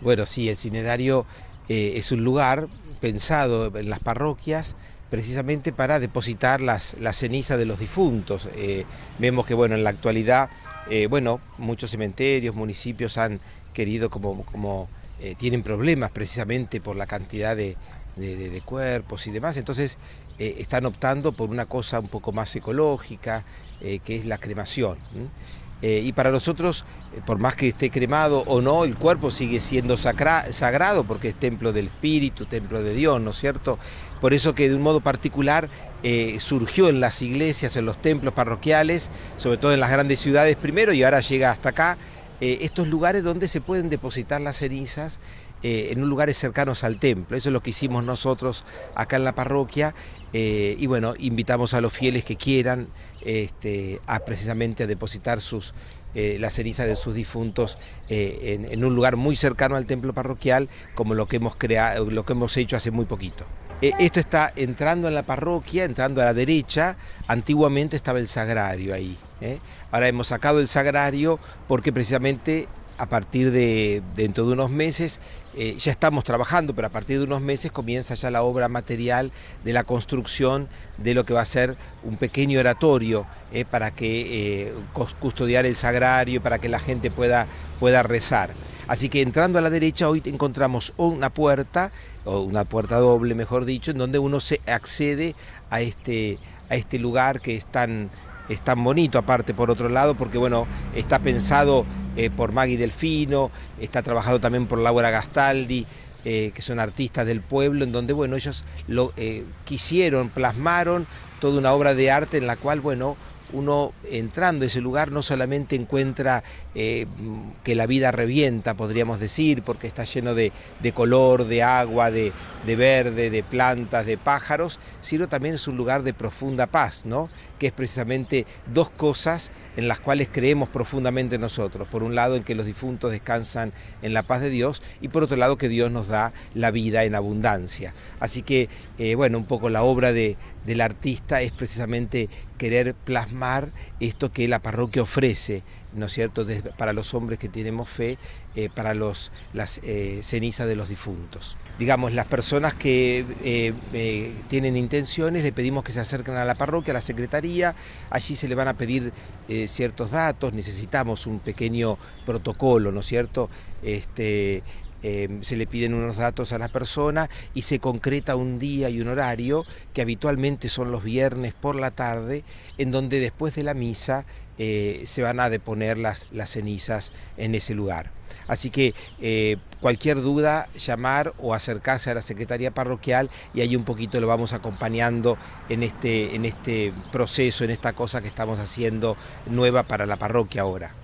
Bueno, sí, el cinerario eh, es un lugar pensado en las parroquias precisamente para depositar las, la ceniza de los difuntos. Eh, vemos que bueno, en la actualidad, eh, bueno, muchos cementerios, municipios han querido como, como tienen problemas precisamente por la cantidad de, cuerpos y demás, entonces están optando por una cosa un poco más ecológica, que es la cremación. Eh, y para nosotros, eh, por más que esté cremado o no, el cuerpo sigue siendo sagrado porque es templo del Espíritu, templo de Dios, ¿no es cierto? Por eso que de un modo particular eh, surgió en las iglesias, en los templos parroquiales, sobre todo en las grandes ciudades primero y ahora llega hasta acá eh, estos lugares donde se pueden depositar las cenizas eh, en lugares cercanos al templo. Eso es lo que hicimos nosotros acá en la parroquia. Eh, y bueno, invitamos a los fieles que quieran este, a precisamente a depositar las cenizas de sus difuntos en, un lugar muy cercano al templo parroquial, como lo que lo que hemos hecho hace muy poquito. Eh, esto está entrando en la parroquia, entrando a la derecha, antiguamente estaba el sagrario ahí. ¿eh? Ahora hemos sacado el sagrario porque precisamente a partir de dentro de unos meses, eh, ya estamos trabajando, pero a partir de unos meses comienza ya la obra material de la construcción de lo que va a ser un pequeño oratorio eh, para que eh, custodiar el sagrario, para que la gente pueda, pueda rezar. Así que entrando a la derecha hoy encontramos una puerta, o una puerta doble mejor dicho, en donde uno se accede a este, a este lugar que es tan es tan bonito aparte por otro lado, porque bueno, está pensado eh, por Maggie Delfino, está trabajado también por Laura Gastaldi, eh, que son artistas del pueblo, en donde bueno, ellos lo eh, quisieron, plasmaron toda una obra de arte en la cual, bueno, uno entrando a ese lugar no solamente encuentra eh, que la vida revienta, podríamos decir, porque está lleno de, color, de agua, de, verde, de plantas, de pájaros, sino también es un lugar de profunda paz, ¿no? que es precisamente dos cosas en las cuales creemos profundamente nosotros. Por un lado, en que los difuntos descansan en la paz de Dios y por otro lado, que Dios nos da la vida en abundancia. Así que, eh, bueno, un poco la obra del artista es precisamente querer plasmar esto que la parroquia ofrece, ¿no es cierto?, para los hombres que tenemos fe, eh, para los, las eh, cenizas de los difuntos. Digamos, las personas que eh, tienen intenciones, le pedimos que se acerquen a la parroquia, a la secretaría, allí se le van a pedir ciertos datos, necesitamos un pequeño protocolo, ¿no es cierto?, este, Em, se le piden unos datos a la persona y se concreta un día y un horario, que habitualmente son los viernes por la tarde, en donde después de la misa eh, se van a deponer las, cenizas en ese lugar. Así que eh, cualquier duda, llamar o acercarse a la Secretaría Parroquial y ahí un poquito lo vamos acompañando en este, este proceso, en esta cosa que estamos haciendo nueva para la parroquia ahora.